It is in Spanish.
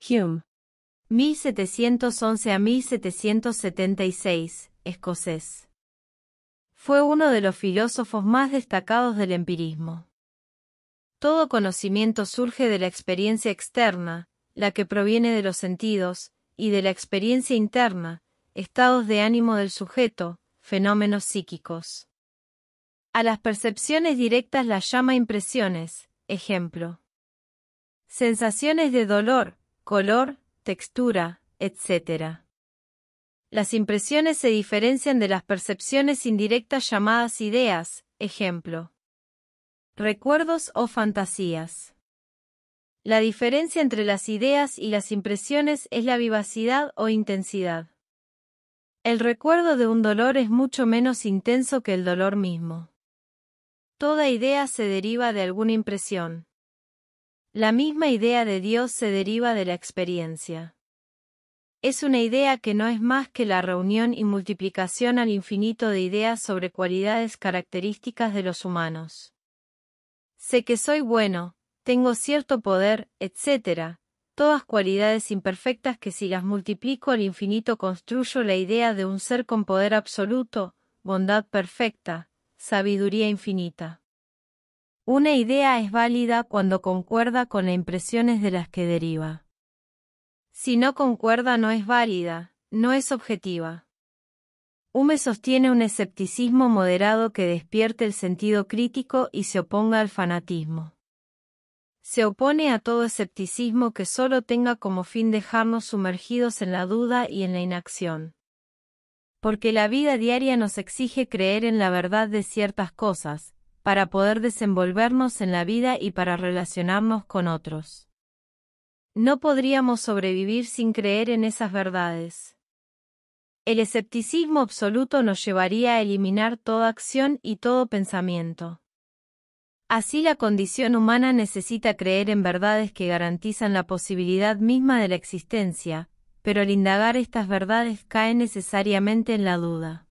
Hume. 1711 a 1776, escocés. Fue uno de los filósofos más destacados del empirismo. Todo conocimiento surge de la experiencia externa, la que proviene de los sentidos, y de la experiencia interna, estados de ánimo del sujeto, fenómenos psíquicos. A las percepciones directas las llama impresiones, ejemplo. Sensaciones de dolor, color, textura, etc. Las impresiones se diferencian de las percepciones indirectas llamadas ideas, ejemplo. Recuerdos o fantasías. La diferencia entre las ideas y las impresiones es la vivacidad o intensidad. El recuerdo de un dolor es mucho menos intenso que el dolor mismo. Toda idea se deriva de alguna impresión. La misma idea de Dios se deriva de la experiencia. Es una idea que no es más que la reunión y multiplicación al infinito de ideas sobre cualidades características de los humanos. Sé que soy bueno, tengo cierto poder, etc. Todas cualidades imperfectas que si las multiplico al infinito construyo la idea de un ser con poder absoluto, bondad perfecta, sabiduría infinita. Una idea es válida cuando concuerda con las impresiones de las que deriva. Si no concuerda no es válida, no es objetiva. Hume sostiene un escepticismo moderado que despierte el sentido crítico y se oponga al fanatismo. Se opone a todo escepticismo que solo tenga como fin dejarnos sumergidos en la duda y en la inacción. Porque la vida diaria nos exige creer en la verdad de ciertas cosas, para poder desenvolvernos en la vida y para relacionarnos con otros. No podríamos sobrevivir sin creer en esas verdades. El escepticismo absoluto nos llevaría a eliminar toda acción y todo pensamiento. Así la condición humana necesita creer en verdades que garantizan la posibilidad misma de la existencia, pero al indagar estas verdades cae necesariamente en la duda.